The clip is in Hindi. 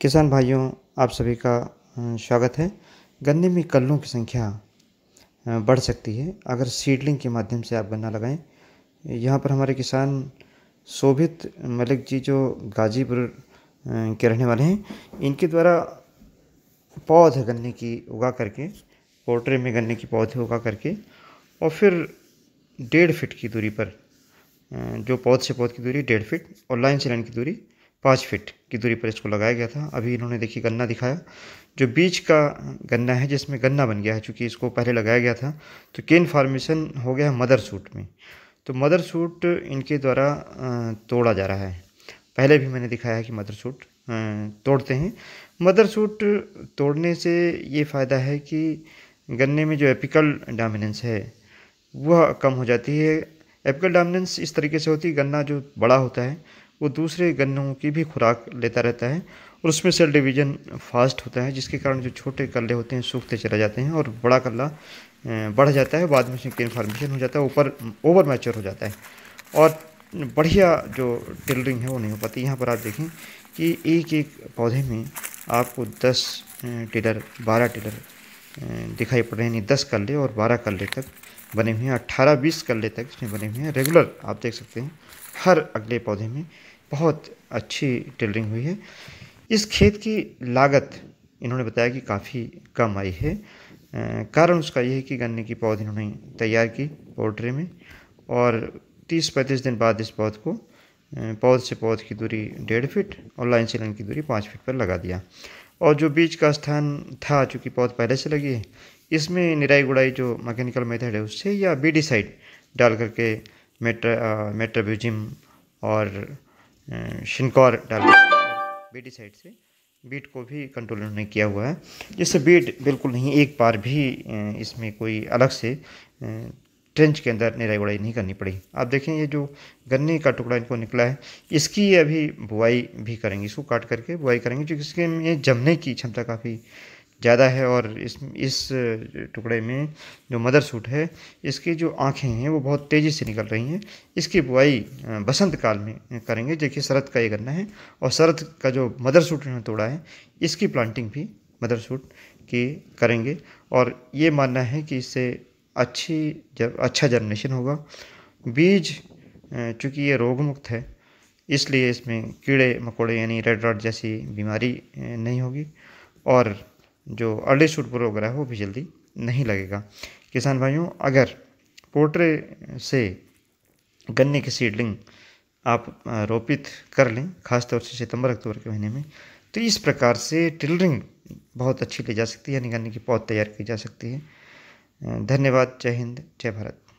किसान भाइयों आप सभी का स्वागत है गन्ने में कल्लों की संख्या बढ़ सकती है अगर सीडलिंग के माध्यम से आप गन्ना लगाएं यहाँ पर हमारे किसान शोभित मलिक जी जो गाजीपुर के रहने वाले हैं इनके द्वारा पौध गन्ने की उगा करके पोल्ट्रे में गन्ने की पौधे उगा करके और फिर डेढ़ फिट की दूरी पर जो पौध से पौध की दूरी डेढ़ फिट और लाइन से लाइन की दूरी पाँच फिट की दूरी पर इसको लगाया गया था अभी इन्होंने देखिए गन्ना दिखाया जो बीच का गन्ना है जिसमें गन्ना बन गया है चूँकि इसको पहले लगाया गया था तो केन फार्मेशन हो गया है मदर सूट में तो मदर सूट इनके द्वारा तोड़ा जा रहा है पहले भी मैंने दिखाया है कि मदर सूट तोड़ते हैं मदर सूट तोड़ने से ये फ़ायदा है कि गन्ने में जो एपिकल डामिनेंस है वह कम हो जाती है एपिकल डामिनेंस इस तरीके से होती है गन्ना जो बड़ा होता है वो दूसरे गन्नों की भी खुराक लेता रहता है और उसमें सेल डिवीज़न फास्ट होता है जिसके कारण जो छोटे कल्ले होते हैं सूखते चले जाते हैं और बड़ा कल्ला बढ़ जाता है बाद में उसमें फॉर्मेशन हो जाता है ऊपर ओवर मैचोर हो जाता है और बढ़िया जो टिलरिंग है वो नहीं हो पाती यहाँ पर आप देखें कि एक एक पौधे में आपको दस टिलर बारह टिलर दिखाई पड़ रहे हैं यानी दस कल्ले और बारह कल्ले तक बने हुए हैं अट्ठारह बीस कल्ले तक इसमें बने हुए हैं रेगुलर आप देख सकते हैं हर अगले पौधे में बहुत अच्छी टेलरिंग हुई है इस खेत की लागत इन्होंने बताया कि काफ़ी कम आई है कारण उसका यह है कि गन्ने की पौध इन्होंने तैयार की पोल्ट्री में और 30-35 दिन बाद इस पौध को पौध से पौध की दूरी डेढ़ फीट और लाइन से लाइन की दूरी पाँच फीट पर लगा दिया और जो बीज का स्थान था चूँकि पौध पहले से लगी है इसमें निराई गुड़ाई जो मैकेनिकल मेथड है उससे या बी डी साइड डाल करके मेट्रा मेट्राब्यूजिम और शिनकौर डाल साइड से बीट को भी कंट्रोल उन्होंने किया हुआ है जिससे बीट बिल्कुल नहीं एक बार भी इसमें कोई अलग से ट्रेंच के अंदर निराई गुड़ाई नहीं करनी पड़ी आप देखें ये जो गन्ने का टुकड़ा इनको निकला है इसकी अभी बुआई भी करेंगे इसको काट करके बुआई करेंगे जो इसके में जमने की क्षमता काफ़ी ज़्यादा है और इस इस टुकड़े में जो मदर सूट है इसकी जो आँखें हैं वो बहुत तेज़ी से निकल रही हैं इसकी बुआई बसंत काल में करेंगे जो कि शरद का ये गन्ना है और शरद का जो मदर सूट उन्होंने तोड़ा है इसकी प्लांटिंग भी मदर सूट की करेंगे और ये मानना है कि इससे अच्छी जब अच्छा जर्नेशन होगा बीज चूँकि ये रोग मुक्त है इसलिए इसमें कीड़े मकोड़े यानी रेड रॉट जैसी बीमारी नहीं होगी और जो अर्ली शूट प्रो वगैरह वो भी जल्दी नहीं लगेगा किसान भाइयों अगर पोटरे से गन्ने की सीडलिंग आप रोपित कर लें खासतौर से सितंबर अक्टूबर के महीने में तो इस प्रकार से टिलरिंग बहुत अच्छी ली जा सकती है यानी गन्ने की पौध तैयार की जा सकती है धन्यवाद जय हिंद जय भारत